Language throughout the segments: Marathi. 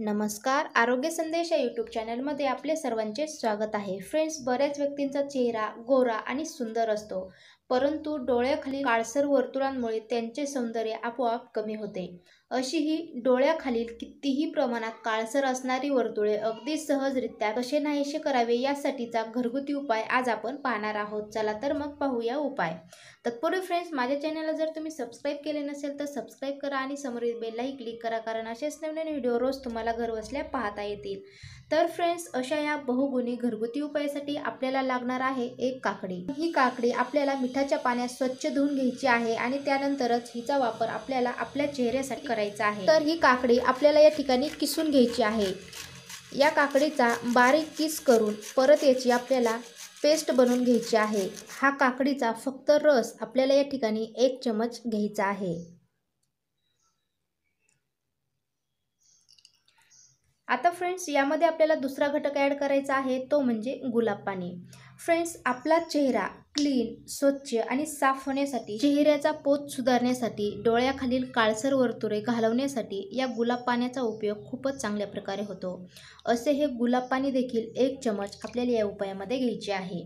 नमस्कार आरोग्य संदेश या यूट्यूब चॅनलमध्ये आपले सर्वांचे स्वागत आहे फ्रेंड्स बऱ्याच व्यक्तींचा चेहरा गोरा आणि सुंदर असतो परंतु डोळ्याखाली काळसर वर्तुळांमुळे त्यांचे सौंदर्य आपोआप कमी होते अशी ही डोळ्याखालील कितीही प्रमाणात काळसर असणारी वर्तुळे अगदी सहजरित्या कसे नाहीसे करावे यासाठीचा घरगुती उपाय आज आपण पाहणार आहोत चला तर मग पाहूया उपाय तत्पूर्वी फ्रेंड्स माझ्या चॅनलला जर तुम्ही सबस्क्राईब केले नसेल तर सबस्क्राईब करा आणि समोरील बेललाही क्लिक करा कारण असेच नवीन व्हिडिओ रोज तुम्हाला घरबसल्या पाहता येतील तर फ्रेंड्स अशा या बहुगुणी घरगुती उपायासाठी आपल्याला लागणार आहे एक काकडी ही काकडी आपल्याला मिठाच्या पाण्यात स्वच्छ धुवून घ्यायची आहे आणि त्यानंतरच हिचा वापर आपल्याला आपल्या चेहऱ्यासाठी करायचा आहे तर ही काकडी आपल्याला या ठिकाणी किसून घ्यायची आहे या काकडीचा बारीक किस करून परत याची आपल्याला पेस्ट बनवून घ्यायची आहे हा काकडीचा फक्त रस आपल्याला या ठिकाणी एक चमच घ्यायचा आहे आता फ्रेंड्स यामध्ये आपल्याला दुसरा घटक ॲड करायचा आहे तो म्हणजे गुलाब पाणी फ्रेंड्स आपला चेहरा क्लीन स्वच्छ आणि साफ होण्यासाठी चेहऱ्याचा पोत सुधारण्यासाठी डोळ्याखालील काळसर वर्तुरे घालवण्यासाठी या गुलाब पाण्याचा उपयोग खूपच चांगल्या प्रकारे होतो असे हे गुलाब पाणी देखील एक चमच आपल्याला या उपायामध्ये घ्यायचे आहे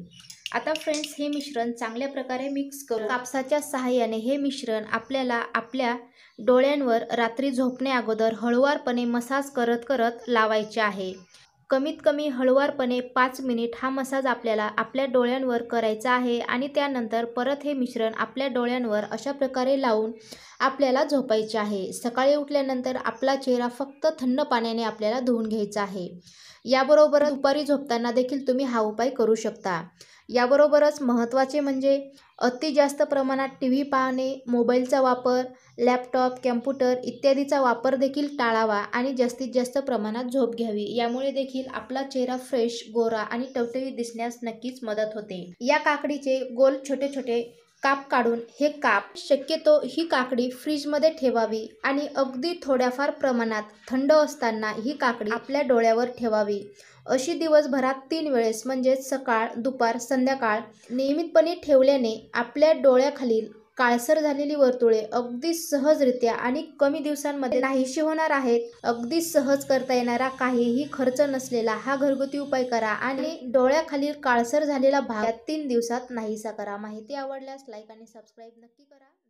आता फ्रेंड्स हे मिश्रण चांगल्या प्रकारे मिक्स करू कापसाच्या सहाय्याने हे मिश्रण आपल्याला आपल्या डोळ्यांवर रात्री झोपण्या अगोदर हळुवारपणे मसाज करत करत लावायचे आहे कमीत कमी हळुवारपणे पाच मिनिट हा मसाज आपल्याला आपल्या डोळ्यांवर करायचा आहे आणि त्यानंतर परत हे मिश्रण आपल्या डोळ्यांवर अशा प्रकारे लावून आपल्याला झोपायचे आहे सकाळी उठल्यानंतर आपला चेहरा फक्त थंड पाण्याने आपल्याला धुवून घ्यायचा आहे याबरोबरच दुपारी झोपताना देखील तुम्ही हा उपाय करू शकता याबरोबरच महत्त्वाचे म्हणजे अति जास्त प्रमाणात टी व्ही पाहणे मोबाईलचा वापर लॅपटॉप कॅम्प्युटर इत्यादीचा वापर देखील टाळावा आणि जास्तीत जास्त प्रमाणात झोप घ्यावी यामुळे देखील आपला चेहरा फ्रेश गोरा आणि टवटवी दिसण्यास नक्कीच मदत होते या काकडीचे गोल छोटे छोटे काप काढून हे काप शक्यतो ही काकडी फ्रीजमध्ये ठेवावी आणि अगदी थोड्याफार प्रमाणात थंड असताना ही काकडी आपल्या डोळ्यावर ठेवावी अशी दिवसभरात तीन वेळेस म्हणजे सकाळ दुपार संध्याकाळ नियमितपणे ठेवल्याने आपल्या डोळ्याखालील काळसर झालेली वर्तुळे अगदी सहजरित्या आणि कमी दिवसांमध्ये नाहीशी होणार आहेत अगदी सहज करता येणारा काहीही खर्च नसलेला हा घरगुती उपाय करा आणि डोळ्याखाली काळसर झालेला भाग तीन दिवसात नाहीसा करा माहिती आवडल्यास लाईक आणि सबस्क्राईब नक्की करा